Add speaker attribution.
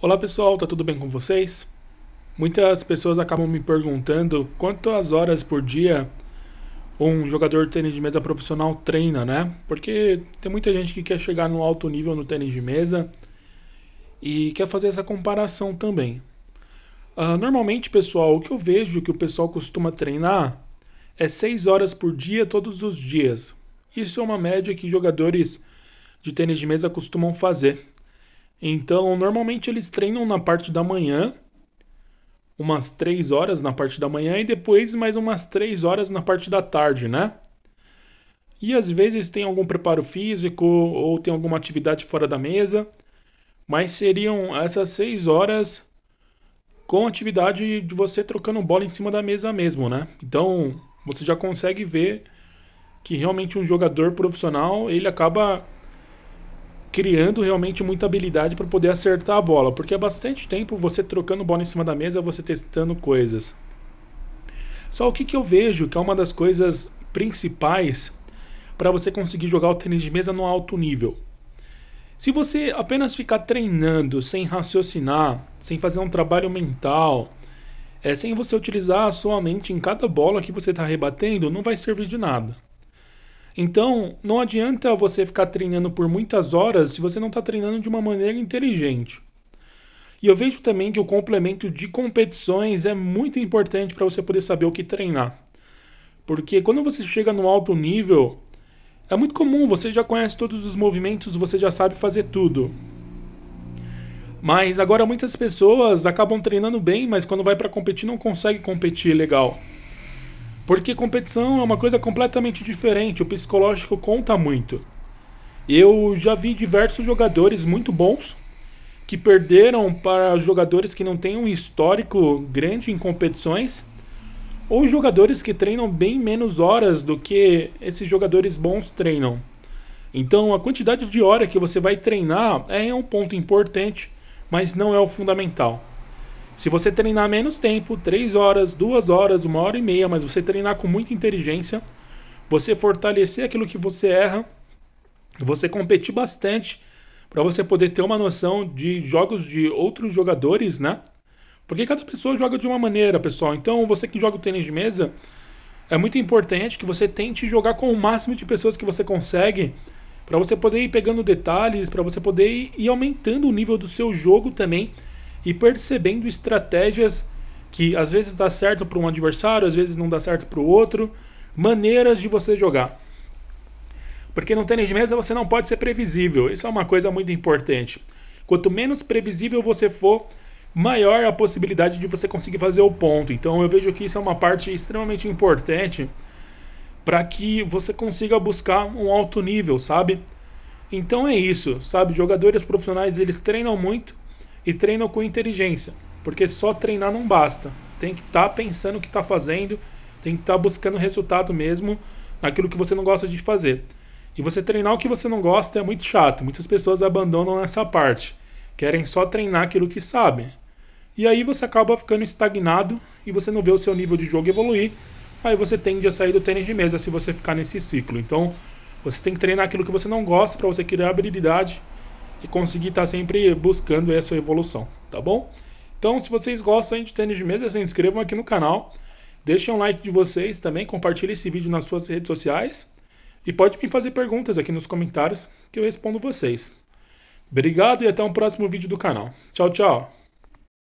Speaker 1: Olá pessoal, tá tudo bem com vocês? Muitas pessoas acabam me perguntando quantas horas por dia um jogador de tênis de mesa profissional treina, né? Porque tem muita gente que quer chegar no alto nível no tênis de mesa e quer fazer essa comparação também. Uh, normalmente, pessoal, o que eu vejo que o pessoal costuma treinar é 6 horas por dia todos os dias. Isso é uma média que jogadores de tênis de mesa costumam fazer. Então, normalmente eles treinam na parte da manhã, umas três horas na parte da manhã e depois mais umas três horas na parte da tarde, né? E às vezes tem algum preparo físico ou tem alguma atividade fora da mesa, mas seriam essas seis horas com atividade de você trocando bola em cima da mesa mesmo, né? Então você já consegue ver que realmente um jogador profissional ele acaba criando realmente muita habilidade para poder acertar a bola, porque é bastante tempo você trocando bola em cima da mesa, você testando coisas. Só o que, que eu vejo que é uma das coisas principais para você conseguir jogar o tênis de mesa no alto nível. Se você apenas ficar treinando sem raciocinar, sem fazer um trabalho mental, é, sem você utilizar a sua mente em cada bola que você está rebatendo, não vai servir de nada. Então, não adianta você ficar treinando por muitas horas se você não está treinando de uma maneira inteligente. E eu vejo também que o complemento de competições é muito importante para você poder saber o que treinar. Porque quando você chega no alto nível, é muito comum, você já conhece todos os movimentos, você já sabe fazer tudo. Mas agora muitas pessoas acabam treinando bem, mas quando vai para competir não consegue competir legal. Porque competição é uma coisa completamente diferente, o psicológico conta muito. Eu já vi diversos jogadores muito bons que perderam para jogadores que não têm um histórico grande em competições ou jogadores que treinam bem menos horas do que esses jogadores bons treinam. Então, a quantidade de hora que você vai treinar é um ponto importante, mas não é o fundamental. Se você treinar menos tempo, 3 horas, 2 horas, 1 hora e meia, mas você treinar com muita inteligência, você fortalecer aquilo que você erra, você competir bastante para você poder ter uma noção de jogos de outros jogadores, né? Porque cada pessoa joga de uma maneira, pessoal. Então, você que joga o tênis de mesa, é muito importante que você tente jogar com o máximo de pessoas que você consegue, para você poder ir pegando detalhes, para você poder ir aumentando o nível do seu jogo também e percebendo estratégias que às vezes dá certo para um adversário, às vezes não dá certo para o outro, maneiras de você jogar. Porque no tênis de mesa você não pode ser previsível, isso é uma coisa muito importante. Quanto menos previsível você for, maior a possibilidade de você conseguir fazer o ponto. Então eu vejo que isso é uma parte extremamente importante para que você consiga buscar um alto nível, sabe? Então é isso, sabe? Jogadores profissionais eles treinam muito, e treinam com inteligência, porque só treinar não basta. Tem que estar tá pensando o que está fazendo, tem que estar tá buscando resultado mesmo naquilo que você não gosta de fazer. E você treinar o que você não gosta é muito chato. Muitas pessoas abandonam essa parte, querem só treinar aquilo que sabem. E aí você acaba ficando estagnado e você não vê o seu nível de jogo evoluir. Aí você tende a sair do tênis de mesa se você ficar nesse ciclo. Então, você tem que treinar aquilo que você não gosta para você criar habilidade e conseguir estar tá sempre buscando essa evolução, tá bom? Então, se vocês gostam de tênis de mesa, se inscrevam aqui no canal, deixem um like de vocês também, compartilhem esse vídeo nas suas redes sociais e pode me fazer perguntas aqui nos comentários que eu respondo vocês. Obrigado e até o um próximo vídeo do canal. Tchau, tchau!